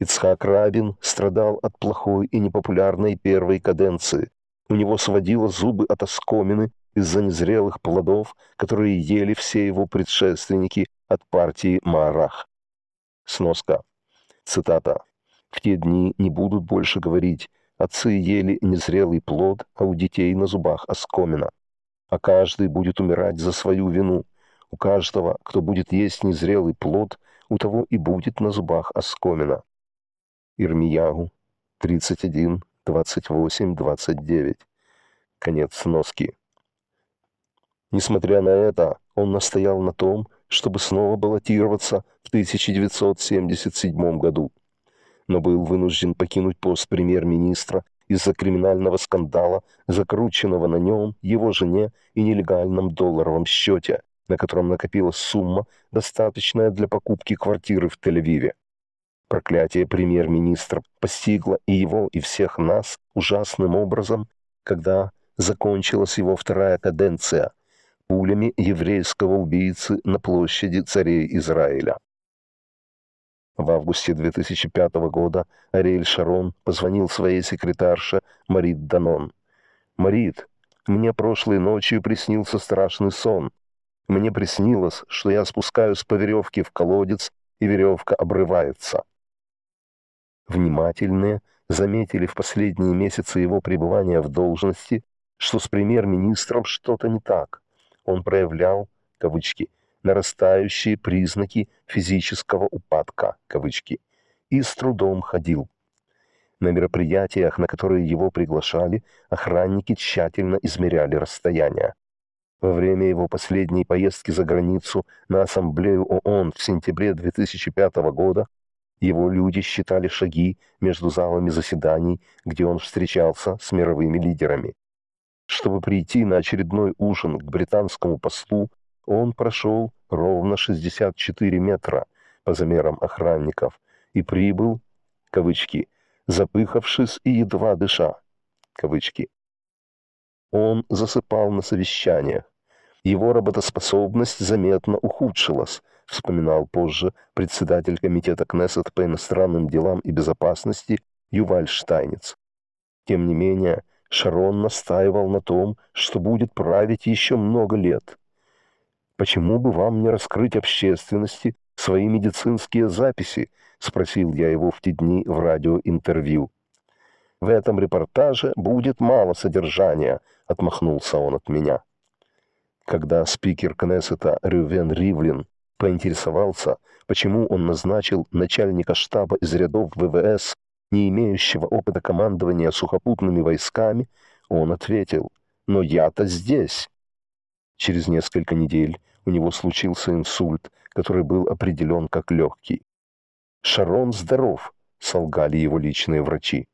Ицхак Рабин страдал от плохой и непопулярной первой каденции. У него сводило зубы от оскомины из-за незрелых плодов, которые ели все его предшественники от партии Марах. Сноска. Цитата. «В те дни не будут больше говорить, отцы ели незрелый плод, а у детей на зубах оскомина. А каждый будет умирать за свою вину. У каждого, кто будет есть незрелый плод, у того и будет на зубах оскомина. Ирмиягу, 31, 28, 29. Конец сноски. Несмотря на это, он настоял на том, чтобы снова баллотироваться в 1977 году, но был вынужден покинуть пост премьер-министра из-за криминального скандала, закрученного на нем, его жене и нелегальном долларовом счете, на котором накопилась сумма, достаточная для покупки квартиры в Тель-Авиве. Проклятие премьер-министра постигло и его, и всех нас ужасным образом, когда закончилась его вторая каденция пулями еврейского убийцы на площади царей Израиля. В августе 2005 года Ариэль Шарон позвонил своей секретарше Марит Данон. «Марит, мне прошлой ночью приснился страшный сон. Мне приснилось, что я спускаюсь по веревке в колодец, и веревка обрывается внимательные, заметили в последние месяцы его пребывания в должности, что с премьер-министром что-то не так. Он проявлял, кавычки, нарастающие признаки физического упадка, кавычки, и с трудом ходил. На мероприятиях, на которые его приглашали, охранники тщательно измеряли расстояние. Во время его последней поездки за границу на ассамблею ООН в сентябре 2005 года его люди считали шаги между залами заседаний, где он встречался с мировыми лидерами. Чтобы прийти на очередной ужин к британскому послу, он прошел ровно 64 метра по замерам охранников и прибыл, кавычки, запыхавшись и едва дыша, кавычки. Он засыпал на совещаниях. Его работоспособность заметно ухудшилась – вспоминал позже председатель комитета Кнессет по иностранным делам и безопасности Юваль Штайниц. Тем не менее, Шарон настаивал на том, что будет править еще много лет. «Почему бы вам не раскрыть общественности свои медицинские записи?» — спросил я его в те дни в радиоинтервью. «В этом репортаже будет мало содержания», — отмахнулся он от меня. Когда спикер Кнессета Рювен Ривлин поинтересовался, почему он назначил начальника штаба из рядов ВВС, не имеющего опыта командования сухопутными войсками, он ответил «Но я-то здесь». Через несколько недель у него случился инсульт, который был определен как легкий. «Шарон здоров», — солгали его личные врачи.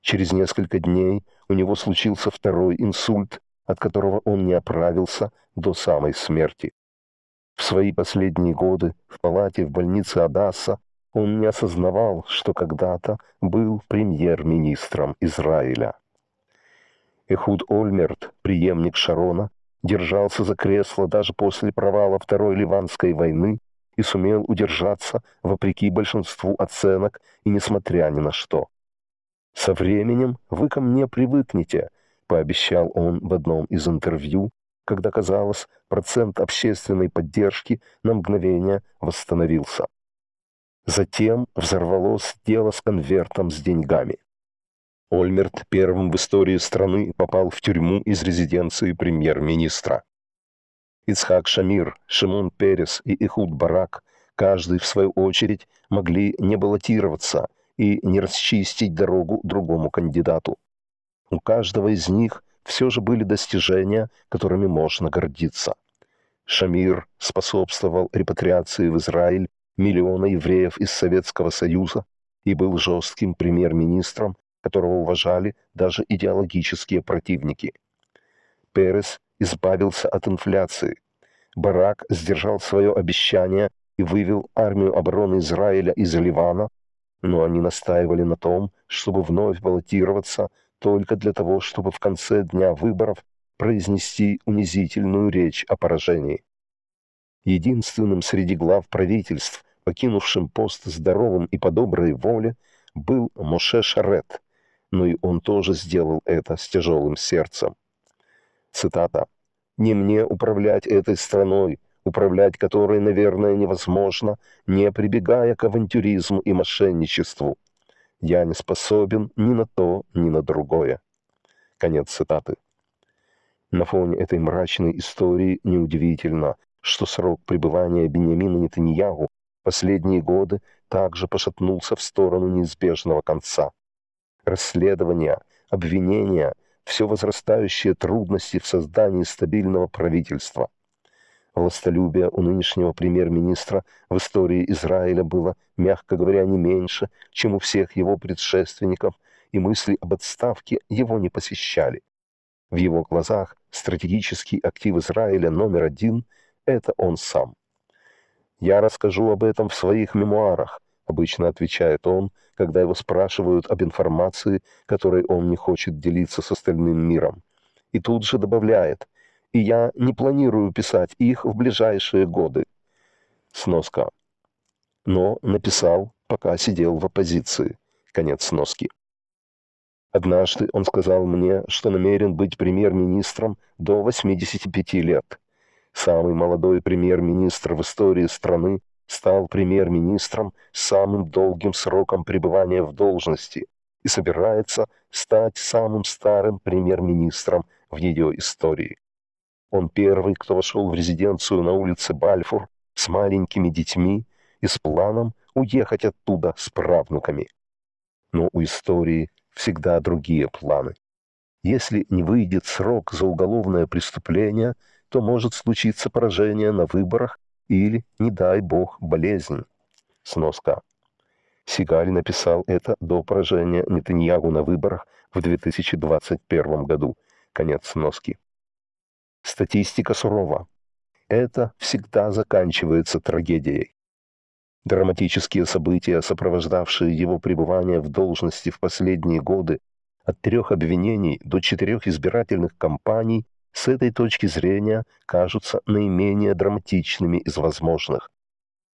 Через несколько дней у него случился второй инсульт, от которого он не оправился до самой смерти. В свои последние годы в палате в больнице Адаса он не осознавал, что когда-то был премьер-министром Израиля. Эхуд Ольмерт, преемник Шарона, держался за кресло даже после провала Второй Ливанской войны и сумел удержаться вопреки большинству оценок и несмотря ни на что. «Со временем вы ко мне привыкнете», — пообещал он в одном из интервью, когда, казалось, процент общественной поддержки на мгновение восстановился. Затем взорвалось дело с конвертом с деньгами. Ольмерт первым в истории страны попал в тюрьму из резиденции премьер-министра. Ицхак Шамир, Шимон Перес и Ихуд Барак, каждый в свою очередь, могли не баллотироваться и не расчистить дорогу другому кандидату. У каждого из них все же были достижения, которыми можно гордиться. Шамир способствовал репатриации в Израиль миллиона евреев из Советского Союза и был жестким премьер-министром, которого уважали даже идеологические противники. Перес избавился от инфляции. Барак сдержал свое обещание и вывел армию обороны Израиля из Ливана, но они настаивали на том, чтобы вновь баллотироваться только для того, чтобы в конце дня выборов произнести унизительную речь о поражении. Единственным среди глав правительств, покинувшим пост здоровым и по доброй воле, был Моше Шарет, но и он тоже сделал это с тяжелым сердцем. Цитата. «Не мне управлять этой страной, управлять которой, наверное, невозможно, не прибегая к авантюризму и мошенничеству. Я не способен ни на то, ни на другое. Конец цитаты. На фоне этой мрачной истории неудивительно, что срок пребывания Беньямина Нетаньяху последние годы также пошатнулся в сторону неизбежного конца. Расследования, обвинения, все возрастающие трудности в создании стабильного правительства – Властолюбие у нынешнего премьер-министра в истории Израиля было, мягко говоря, не меньше, чем у всех его предшественников, и мысли об отставке его не посещали. В его глазах стратегический актив Израиля номер один – это он сам. «Я расскажу об этом в своих мемуарах», – обычно отвечает он, когда его спрашивают об информации, которой он не хочет делиться с остальным миром. И тут же добавляет – и я не планирую писать их в ближайшие годы. Сноска. Но написал, пока сидел в оппозиции. Конец сноски. Однажды он сказал мне, что намерен быть премьер-министром до 85 лет. Самый молодой премьер-министр в истории страны стал премьер-министром с самым долгим сроком пребывания в должности и собирается стать самым старым премьер-министром в ее истории. Он первый, кто вошел в резиденцию на улице Бальфур с маленькими детьми и с планом уехать оттуда с правнуками. Но у истории всегда другие планы. Если не выйдет срок за уголовное преступление, то может случиться поражение на выборах или, не дай бог, болезнь. Сноска. Сигаль написал это до поражения Нетаньягу на выборах в 2021 году. Конец сноски. Статистика сурова. Это всегда заканчивается трагедией. Драматические события, сопровождавшие его пребывание в должности в последние годы, от трех обвинений до четырех избирательных кампаний, с этой точки зрения кажутся наименее драматичными из возможных.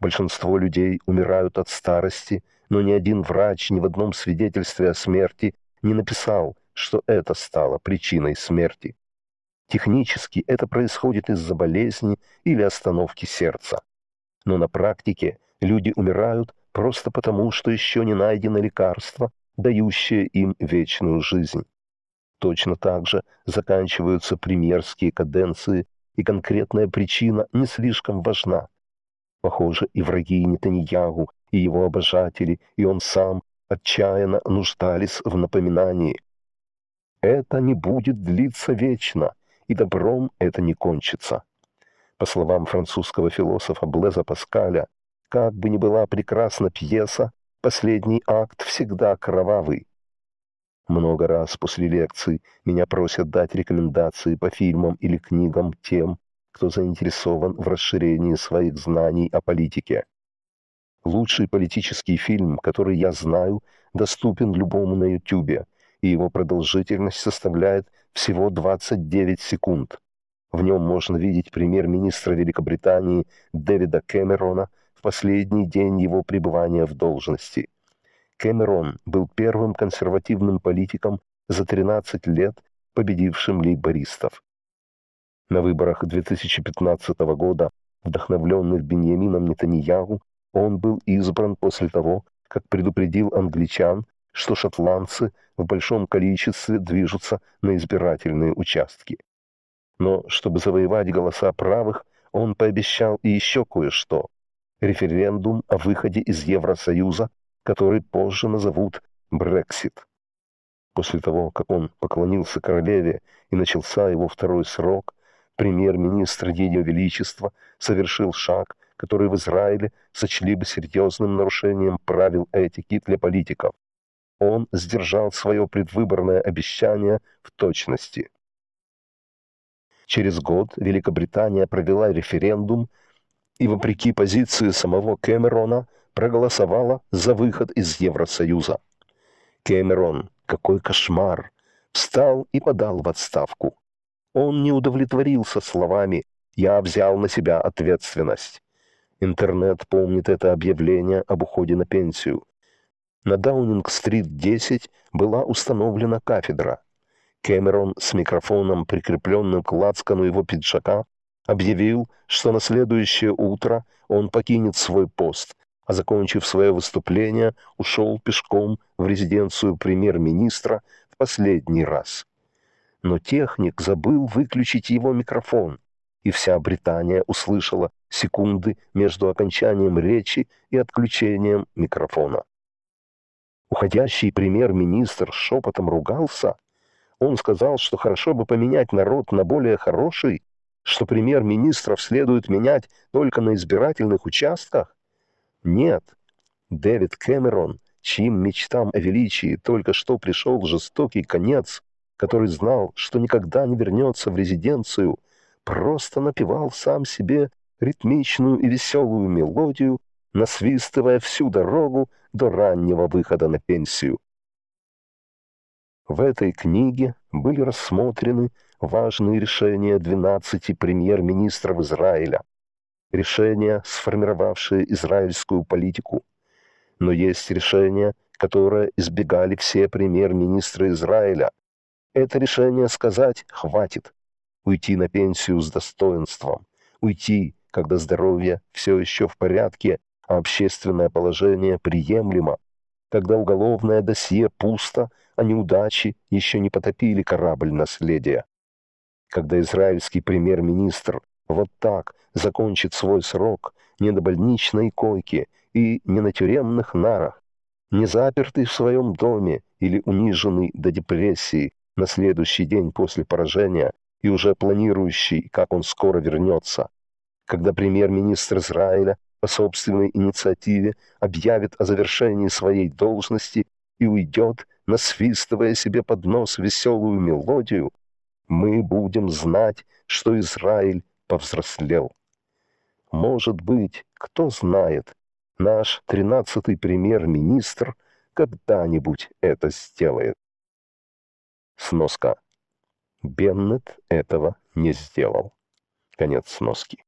Большинство людей умирают от старости, но ни один врач ни в одном свидетельстве о смерти не написал, что это стало причиной смерти. Технически это происходит из-за болезни или остановки сердца. Но на практике люди умирают просто потому, что еще не найдено лекарство, дающее им вечную жизнь. Точно так же заканчиваются премьерские каденции, и конкретная причина не слишком важна. Похоже, и враги Нетаньягу, и его обожатели, и он сам отчаянно нуждались в напоминании. «Это не будет длиться вечно», и добром это не кончится. По словам французского философа Блеза Паскаля, как бы ни была прекрасна пьеса, последний акт всегда кровавый. Много раз после лекции меня просят дать рекомендации по фильмам или книгам тем, кто заинтересован в расширении своих знаний о политике. Лучший политический фильм, который я знаю, доступен любому на YouTube, и его продолжительность составляет всего 29 секунд. В нем можно видеть премьер-министра Великобритании Дэвида Кэмерона в последний день его пребывания в должности. Кэмерон был первым консервативным политиком за 13 лет, победившим лейбористов. На выборах 2015 года, вдохновленный Беньямином Нетаньяху, он был избран после того, как предупредил англичан, что шотландцы в большом количестве движутся на избирательные участки. Но чтобы завоевать голоса правых, он пообещал и еще кое-что. Референдум о выходе из Евросоюза, который позже назовут «Брексит». После того, как он поклонился королеве и начался его второй срок, премьер-министр Ее Величества совершил шаг, который в Израиле сочли бы серьезным нарушением правил этики для политиков. Он сдержал свое предвыборное обещание в точности. Через год Великобритания провела референдум и, вопреки позиции самого Кэмерона, проголосовала за выход из Евросоюза. Кэмерон, какой кошмар, встал и подал в отставку. Он не удовлетворился словами «я взял на себя ответственность». Интернет помнит это объявление об уходе на пенсию на Даунинг-стрит 10 была установлена кафедра. Кэмерон с микрофоном, прикрепленным к лацкану его пиджака, объявил, что на следующее утро он покинет свой пост, а закончив свое выступление, ушел пешком в резиденцию премьер-министра в последний раз. Но техник забыл выключить его микрофон, и вся Британия услышала секунды между окончанием речи и отключением микрофона. Уходящий премьер-министр шепотом ругался. Он сказал, что хорошо бы поменять народ на более хороший, что премьер-министров следует менять только на избирательных участках? Нет. Дэвид Кэмерон, чьим мечтам о величии только что пришел жестокий конец, который знал, что никогда не вернется в резиденцию, просто напевал сам себе ритмичную и веселую мелодию, насвистывая всю дорогу до раннего выхода на пенсию. В этой книге были рассмотрены важные решения 12 премьер-министров Израиля, решения, сформировавшие израильскую политику. Но есть решения, которые избегали все премьер-министры Израиля. Это решение сказать «хватит», уйти на пенсию с достоинством, уйти, когда здоровье все еще в порядке, а общественное положение приемлемо, когда уголовное досье пусто, а неудачи еще не потопили корабль наследия. Когда израильский премьер-министр вот так закончит свой срок не на больничной койке и не на тюремных нарах, не запертый в своем доме или униженный до депрессии на следующий день после поражения и уже планирующий, как он скоро вернется. Когда премьер-министр Израиля по собственной инициативе, объявит о завершении своей должности и уйдет, насвистывая себе под нос веселую мелодию, мы будем знать, что Израиль повзрослел. Может быть, кто знает, наш тринадцатый премьер-министр когда-нибудь это сделает. Сноска. Беннет этого не сделал. Конец сноски.